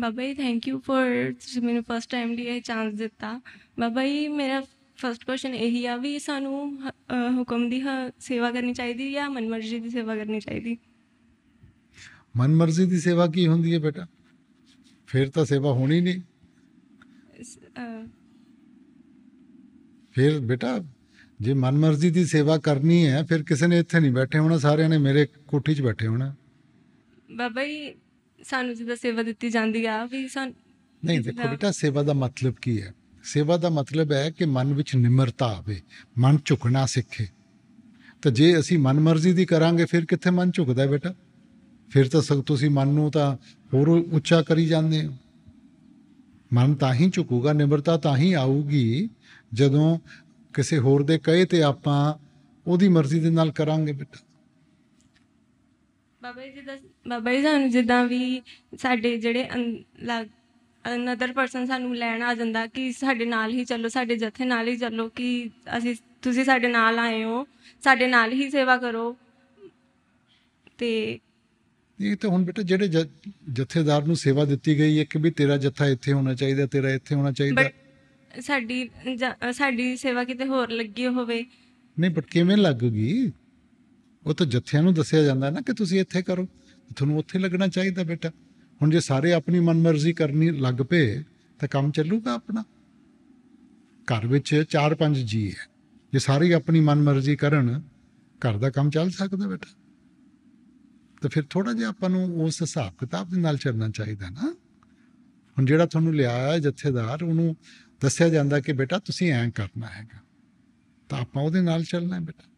ਬਾਬਾ ਜੀ thank you for ਤੁਸੀਂ ਮੈਨੂੰ ਫਸਟ ਟਾਈਮ ਲਈ ਇਹ ਚਾਂਸ ਦਿੱਤਾ ਬਾਬਾ ਜੀ ਮੇਰਾ ਫਸਟ ਕੁਐਸਚਨ ਇਹੀ ਆ ਵੀ ਸਾਨੂੰ ਹੁਕਮ ਦੀ ਸੇਵਾ ਕਰਨੀ ਚਾਹੀਦੀ ਜਾਂ ਮਨਮਰਜ਼ੀ ਦੀ ਸੇਵਾ ਕਰਨੀ ਚਾਹੀਦੀ ਮਨਮਰਜ਼ੀ ਦੀ ਸੇਵਾ ਕੀ ਹੁੰਦੀ ਹੈ ਬੇਟਾ ਫਿਰ ਤਾਂ ਸੇਵਾ ਹੋਣੀ ਨਹੀਂ ਫਿਰ ਬੇਟਾ ਜੇ ਮਨਮਰਜ਼ੀ ਦੀ ਸੇਵਾ ਕਰਨੀ ਹੈ ਫਿਰ ਕਿਸੇ ਨੇ ਇੱਥੇ ਨਹੀਂ ਬੈਠੇ ਹੋਣਾ ਸਾਰਿਆਂ ਨੇ ਮੇਰੇ ਕੋਠੀ 'ਚ ਬੈਠੇ ਹੋਣਾ ਬਾਬਾ ਜੀ ਸਾਨੂੰ ਜਿੱਦਾਂ ਸੇਵਾ ਦਿੱਤੀ ਜਾਂਦੀ ਆ ਵੀ ਸਾਨੂੰ ਨਹੀਂ ਦੇਖੋ ਬੇਟਾ ਸੇਵਾ ਦਾ ਮਤਲਬ ਕੀ ਹੈ ਸੇਵਾ ਦਾ ਮਤਲਬ ਹੈ ਕਿ ਮਨ ਵਿੱਚ ਨਿਮਰਤਾ ਆਵੇ ਮਨ ਝੁਕਣਾ ਸਿੱਖੇ ਤਾਂ ਜੇ ਅਸੀਂ ਮਨਮਰਜ਼ੀ ਦੀ ਕਰਾਂਗੇ ਫਿਰ ਕਿੱਥੇ ਮਨ ਝੁਕਦਾ ਬੇਟਾ ਫਿਰ ਤਾਂ ਸਭ ਤੁਸੀਂ ਮਨ ਨੂੰ ਤਾਂ ਹੋਰ ਉੱਚਾ ਕਰੀ ਜਾਂਦੇ ਹੋ ਮਨ ਤਾਂ ਹੀ ਝੁਕੂਗਾ ਨਿਮਰਤਾ ਤਾਂ ਹੀ ਆਊਗੀ ਜਦੋਂ ਕਿਸੇ ਹੋਰ ਦੇ ਕਹੇ ਤੇ ਆਪਾਂ ਉਹਦੀ ਮਰਜ਼ੀ ਦੇ ਨਾਲ ਕਰਾਂਗੇ ਬੇਟਾ ਬਾਬਾ ਜੀ ਜਿੱਦਾਂ ਬਾਬਾ ਜੀ ਸਾਨੂੰ ਜਿੱਦਾਂ ਵੀ ਸਾਡੇ ਜਿਹੜੇ ਅਨਦਰ ਪਰਸਨ ਸਾਨੂੰ ਲੈਣ ਆ ਜਾਂਦਾ ਕਿ ਸਾਡੇ ਨਾਲ ਹੀ ਚੱਲੋ ਸਾਡੇ ਜਥੇ ਨਾਲ ਹੀ ਚੱਲੋ ਕਿ ਅਸੀਂ ਤੁਸੀਂ ਸਾਡੇ ਨਾਲ ਆਏ ਹੋ ਸਾਡੇ ਨਾਲ ਹੀ ਸੇਵਾ ਕਰੋ ਤੇ ਇਹ ਤਾਂ ਹੁਣ ਬੇਟਾ ਜਿਹੜੇ ਜਥੇਦਾਰ ਨੂੰ ਸੇਵਾ ਦਿੱਤੀ ਗਈ ਹੈ ਕਿ ਵੀ ਤੇਰਾ ਜਥਾ ਇੱਥੇ ਹੋਣਾ ਚਾਹੀਦਾ ਤੇਰਾ ਇੱਥੇ ਹੋਣਾ ਚਾਹੀਦਾ ਸਾਡੀ ਸਾਡੀ ਸੇਵਾ ਕਿਤੇ ਹੋਰ ਲੱਗੀ ਹੋਵੇ ਨਹੀਂ ਬਟ ਕਿਵੇਂ ਲੱਗੂਗੀ ਉਹ ਤਾਂ ਜੱਥਿਆਂ ਨੂੰ ਦੱਸਿਆ ਜਾਂਦਾ ਨਾ ਕਿ ਤੁਸੀਂ ਇੱਥੇ ਕਰੋ ਤੁਹਾਨੂੰ ਉੱਥੇ ਲੱਗਣਾ ਚਾਹੀਦਾ ਬੇਟਾ ਹੁਣ ਜੇ ਸਾਰੇ ਆਪਣੀ ਮਨਮਰਜ਼ੀ ਕਰਨੀ ਲੱਗ ਪਏ ਤਾਂ ਕੰਮ ਚੱਲੂਗਾ ਆਪਣਾ ਘਰ ਵਿੱਚ 4-5 ਜੀ ਹੈ ਜੇ ਸਾਰੇ ਆਪਣੀ ਮਨਮਰਜ਼ੀ ਕਰਨ ਘਰ ਦਾ ਕੰਮ ਚੱਲ ਸਕਦਾ ਬੇਟਾ ਤਾਂ ਫਿਰ ਥੋੜਾ ਜਿਹਾ ਆਪਾਂ ਨੂੰ ਉਸ ਹਿਸਾਬ ਕਿਤਾਬ ਦੇ ਨਾਲ ਚੱਲਣਾ ਚਾਹੀਦਾ ਨਾ ਹੁਣ ਜਿਹੜਾ ਤੁਹਾਨੂੰ ਲਿਆਇਆ ਜਥੇਦਾਰ ਉਹਨੂੰ ਦੱਸਿਆ ਜਾਂਦਾ ਕਿ ਬੇਟਾ ਤੁਸੀਂ ਐਂ ਕਰਨਾ ਹੈਗਾ ਤਾਂ ਆਪਾਂ ਉਹਦੇ ਨਾਲ ਚੱਲਣਾ ਹੈ ਬੇਟਾ